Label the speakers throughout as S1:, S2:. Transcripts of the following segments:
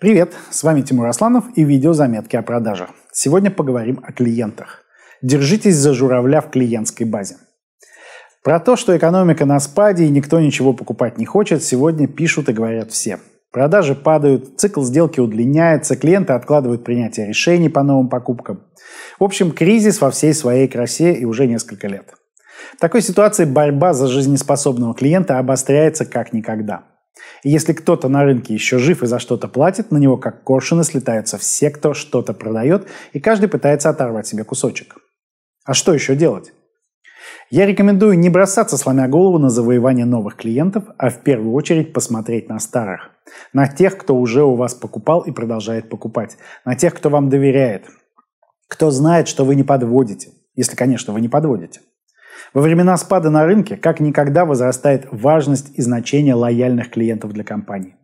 S1: Привет, с вами Тимур Асланов и видео заметки о продажах. Сегодня поговорим о клиентах. Держитесь за журавля в клиентской базе. Про то, что экономика на спаде и никто ничего покупать не хочет, сегодня пишут и говорят все. Продажи падают, цикл сделки удлиняется, клиенты откладывают принятие решений по новым покупкам. В общем, кризис во всей своей красе и уже несколько лет. В такой ситуации борьба за жизнеспособного клиента обостряется как никогда – и если кто-то на рынке еще жив и за что-то платит, на него как коршуны слетаются все, кто что-то продает, и каждый пытается оторвать себе кусочек. А что еще делать? Я рекомендую не бросаться, сломя голову на завоевание новых клиентов, а в первую очередь посмотреть на старых. На тех, кто уже у вас покупал и продолжает покупать. На тех, кто вам доверяет. Кто знает, что вы не подводите. Если, конечно, вы не подводите. Во времена спада на рынке как никогда возрастает важность и значение лояльных клиентов для компании.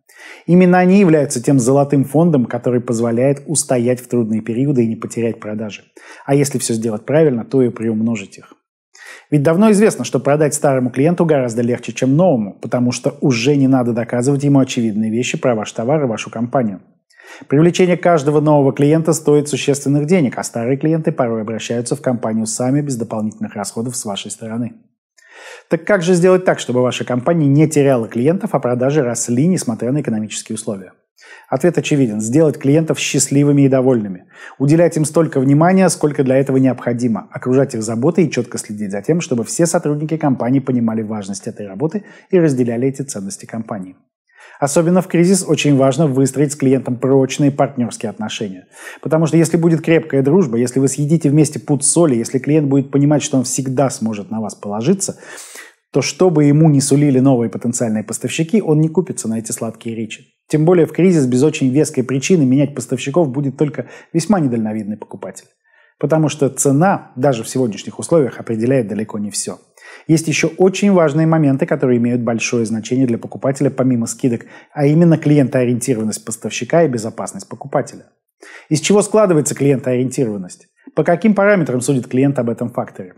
S1: Именно они являются тем золотым фондом, который позволяет устоять в трудные периоды и не потерять продажи. А если все сделать правильно, то и приумножить их. Ведь давно известно, что продать старому клиенту гораздо легче, чем новому, потому что уже не надо доказывать ему очевидные вещи про ваш товар и вашу компанию. Привлечение каждого нового клиента стоит существенных денег, а старые клиенты порой обращаются в компанию сами без дополнительных расходов с вашей стороны. Так как же сделать так, чтобы ваша компания не теряла клиентов, а продажи росли, несмотря на экономические условия? Ответ очевиден. Сделать клиентов счастливыми и довольными. Уделять им столько внимания, сколько для этого необходимо. Окружать их заботой и четко следить за тем, чтобы все сотрудники компании понимали важность этой работы и разделяли эти ценности компании. Особенно в кризис очень важно выстроить с клиентом прочные партнерские отношения. Потому что если будет крепкая дружба, если вы съедите вместе пуд соли, если клиент будет понимать, что он всегда сможет на вас положиться, то что бы ему не сулили новые потенциальные поставщики, он не купится на эти сладкие речи. Тем более в кризис без очень веской причины менять поставщиков будет только весьма недальновидный покупатель. Потому что цена даже в сегодняшних условиях определяет далеко не все. Есть еще очень важные моменты, которые имеют большое значение для покупателя помимо скидок, а именно клиентоориентированность поставщика и безопасность покупателя. Из чего складывается клиентоориентированность? По каким параметрам судит клиент об этом факторе?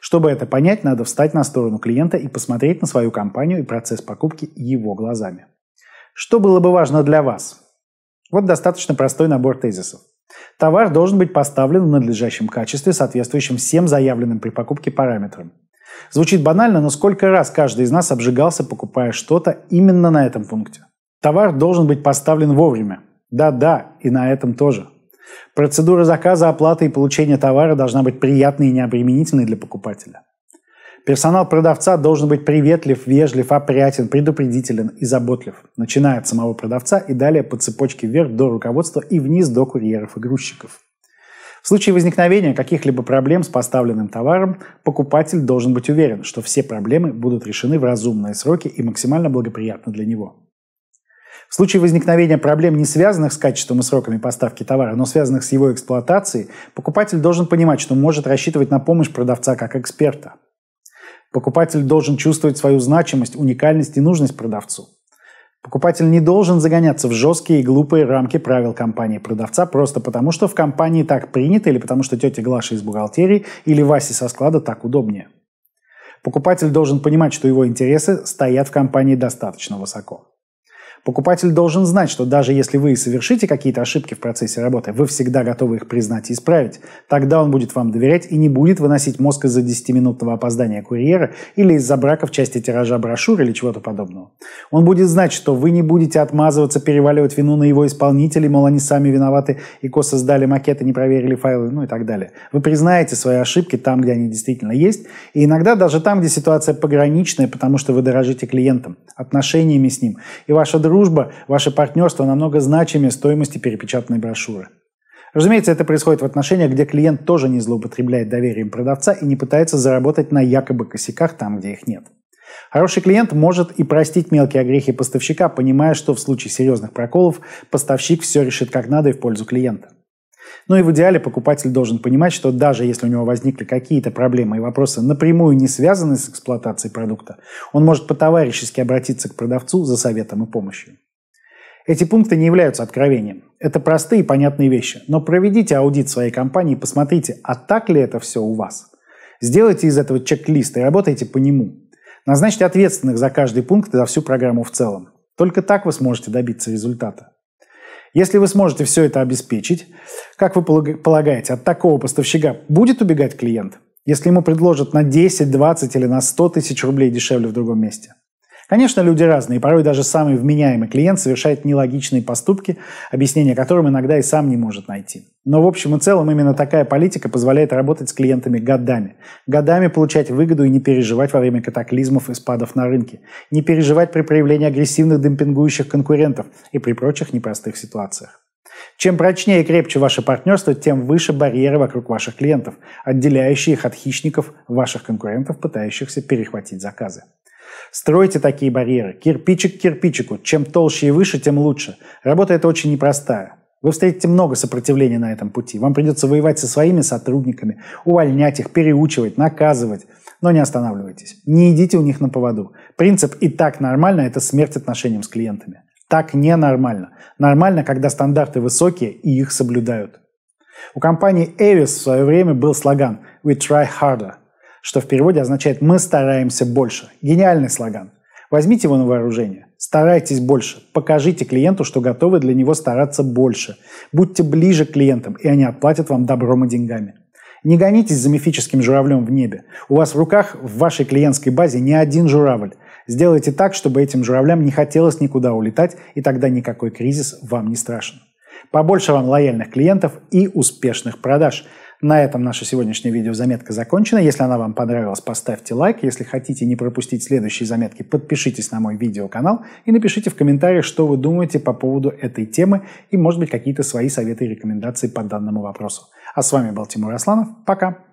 S1: Чтобы это понять, надо встать на сторону клиента и посмотреть на свою компанию и процесс покупки его глазами. Что было бы важно для вас? Вот достаточно простой набор тезисов. Товар должен быть поставлен в надлежащем качестве, соответствующем всем заявленным при покупке параметрам. Звучит банально, но сколько раз каждый из нас обжигался, покупая что-то именно на этом пункте. Товар должен быть поставлен вовремя. Да-да, и на этом тоже. Процедура заказа, оплаты и получения товара должна быть приятной и необременительной для покупателя. Персонал продавца должен быть приветлив, вежлив, опрятен, предупредителен и заботлив, начиная от самого продавца и далее по цепочке вверх до руководства и вниз до курьеров и грузчиков. В случае возникновения каких-либо проблем с поставленным товаром, покупатель должен быть уверен, что все проблемы будут решены в разумные сроки и максимально благоприятно для него. В случае возникновения проблем, не связанных с качеством и сроками поставки товара, но связанных с его эксплуатацией, покупатель должен понимать, что может рассчитывать на помощь продавца как эксперта – Покупатель должен чувствовать свою значимость, уникальность и нужность продавцу. Покупатель не должен загоняться в жесткие и глупые рамки правил компании продавца просто потому, что в компании так принято, или потому что тетя Глаша из бухгалтерии или Вася со склада так удобнее. Покупатель должен понимать, что его интересы стоят в компании достаточно высоко. Покупатель должен знать, что даже если вы совершите какие-то ошибки в процессе работы, вы всегда готовы их признать и исправить. Тогда он будет вам доверять и не будет выносить мозг из-за 10-минутного опоздания курьера или из-за брака в части тиража брошюр или чего-то подобного. Он будет знать, что вы не будете отмазываться, переваливать вину на его исполнителей, мол, они сами виноваты и косо сдали макеты, не проверили файлы, ну и так далее. Вы признаете свои ошибки там, где они действительно есть, и иногда даже там, где ситуация пограничная, потому что вы дорожите клиентом, отношениями с ним, и ваша дружба дружба, ваше партнерство намного значимее стоимости перепечатанной брошюры. Разумеется, это происходит в отношениях, где клиент тоже не злоупотребляет доверием продавца и не пытается заработать на якобы косяках там, где их нет. Хороший клиент может и простить мелкие огрехи поставщика, понимая, что в случае серьезных проколов поставщик все решит как надо и в пользу клиента. Ну и в идеале покупатель должен понимать, что даже если у него возникли какие-то проблемы и вопросы напрямую не связанные с эксплуатацией продукта, он может по-товарищески обратиться к продавцу за советом и помощью. Эти пункты не являются откровением. Это простые и понятные вещи. Но проведите аудит своей компании и посмотрите, а так ли это все у вас. Сделайте из этого чек-лист и работайте по нему. Назначьте ответственных за каждый пункт и за всю программу в целом. Только так вы сможете добиться результата. Если вы сможете все это обеспечить, как вы полагаете, от такого поставщика будет убегать клиент, если ему предложат на 10, 20 или на 100 тысяч рублей дешевле в другом месте? Конечно, люди разные, и порой даже самый вменяемый клиент совершает нелогичные поступки, объяснение которым иногда и сам не может найти. Но в общем и целом именно такая политика позволяет работать с клиентами годами. Годами получать выгоду и не переживать во время катаклизмов и спадов на рынке. Не переживать при проявлении агрессивных демпингующих конкурентов и при прочих непростых ситуациях. Чем прочнее и крепче ваше партнерство, тем выше барьеры вокруг ваших клиентов, отделяющие их от хищников, ваших конкурентов, пытающихся перехватить заказы. Стройте такие барьеры, кирпичик к кирпичику. Чем толще и выше, тем лучше. Работа эта очень непростая. Вы встретите много сопротивления на этом пути. Вам придется воевать со своими сотрудниками, увольнять их, переучивать, наказывать. Но не останавливайтесь. Не идите у них на поводу. Принцип «и так нормально» – это смерть отношениям с клиентами. Так ненормально. Нормально, когда стандарты высокие и их соблюдают. У компании Avis в свое время был слоган «We try harder», что в переводе означает «мы стараемся больше». Гениальный слоган. Возьмите его на вооружение. Старайтесь больше. Покажите клиенту, что готовы для него стараться больше. Будьте ближе к клиентам, и они отплатят вам добром и деньгами. Не гонитесь за мифическим журавлем в небе. У вас в руках в вашей клиентской базе не один журавль. Сделайте так, чтобы этим журавлям не хотелось никуда улетать, и тогда никакой кризис вам не страшен. Побольше вам лояльных клиентов и успешных продаж – на этом наша сегодняшняя видеозаметка закончена. Если она вам понравилась, поставьте лайк. Если хотите не пропустить следующие заметки, подпишитесь на мой видеоканал и напишите в комментариях, что вы думаете по поводу этой темы и, может быть, какие-то свои советы и рекомендации по данному вопросу. А с вами был Тимур Асланов. Пока!